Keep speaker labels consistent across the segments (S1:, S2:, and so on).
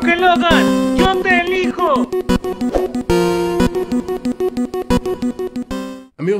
S1: Gucken nur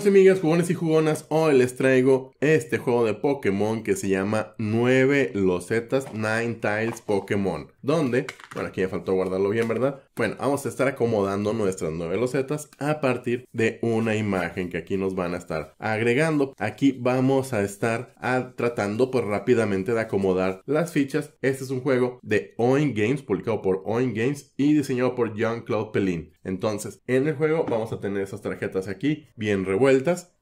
S1: amigas, jugones y jugonas, hoy les traigo este juego de Pokémon que se llama 9 losetas, Nine tiles Pokémon. Donde, bueno, aquí me faltó guardarlo bien, ¿verdad? Bueno, vamos a estar acomodando nuestras 9 losetas a partir de una imagen que aquí nos van a estar agregando. Aquí vamos a estar tratando pues rápidamente de acomodar las fichas. Este es un juego de Oin Games, publicado por Oin Games y diseñado por Jean-Claude Pelin. Entonces, en el juego vamos a tener esas tarjetas aquí bien revueltas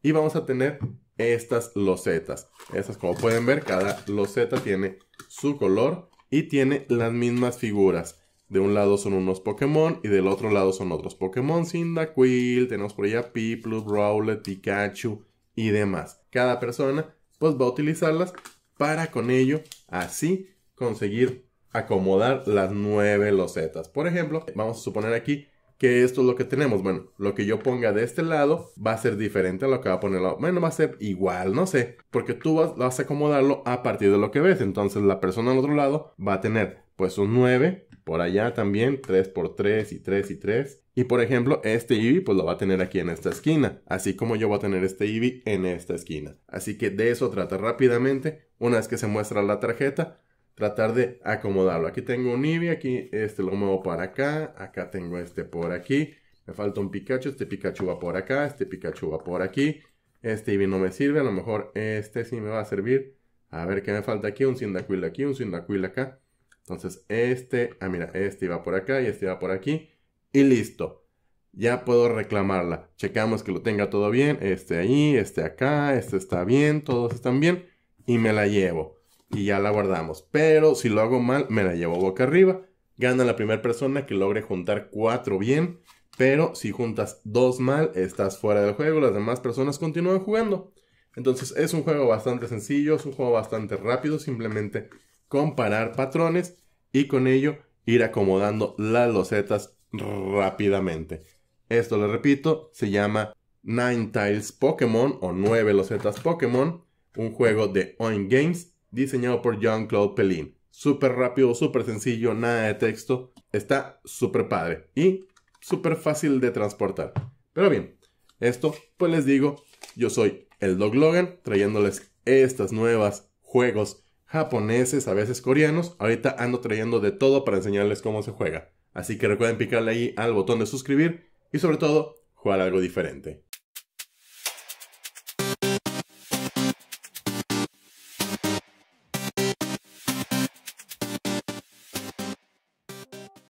S1: y vamos a tener estas losetas. Estas, como pueden ver, cada loseta tiene su color y tiene las mismas figuras. De un lado son unos Pokémon y del otro lado son otros Pokémon. Daquil, tenemos por allá Piplup, Rowlet, Pikachu y demás. Cada persona pues va a utilizarlas para con ello así conseguir acomodar las nueve losetas. Por ejemplo, vamos a suponer aquí que esto es lo que tenemos. Bueno, lo que yo ponga de este lado va a ser diferente a lo que va a poner. Lado. Bueno, va a ser igual, no sé, porque tú vas, a acomodarlo a partir de lo que ves. Entonces la persona al otro lado va a tener pues un 9, por allá también 3 por 3 y 3 y 3. Y por ejemplo, este Eevee pues lo va a tener aquí en esta esquina, así como yo voy a tener este Eevee en esta esquina. Así que de eso trata rápidamente. Una vez que se muestra la tarjeta, tratar de acomodarlo. Aquí tengo un Eevee, aquí este lo muevo para acá, acá tengo este por aquí. Me falta un Pikachu, este Pikachu va por acá, este Pikachu va por aquí. Este Eevee no me sirve, a lo mejor este sí me va a servir. A ver qué me falta aquí, un Cyndaquil aquí, un Cyndaquil acá. Entonces este, ah mira, este va por acá y este va por aquí. Y listo. Ya puedo reclamarla. Checamos que lo tenga todo bien. Este ahí, este acá, este está bien, todos están bien. Y me la llevo y ya la guardamos. Pero si lo hago mal, me la llevo boca arriba. Gana la primera persona que logre juntar cuatro bien. Pero si juntas dos mal, estás fuera del juego. Las demás personas continúan jugando. Entonces es un juego bastante sencillo, es un juego bastante rápido. Simplemente comparar patrones y con ello ir acomodando las losetas rápidamente. Esto le repito, se llama Nine Tiles Pokémon o nueve losetas Pokémon. Un juego de Oin Games diseñado por Jean-Claude Pellin Súper rápido, súper sencillo, nada de texto. Está súper padre y súper fácil de transportar. Pero bien, esto pues les digo, yo soy el Dog Logan trayéndoles estas nuevas juegos japoneses, a veces coreanos. Ahorita ando trayendo de todo para enseñarles cómo se juega. Así que recuerden picarle ahí al botón de suscribir y sobre todo jugar algo diferente.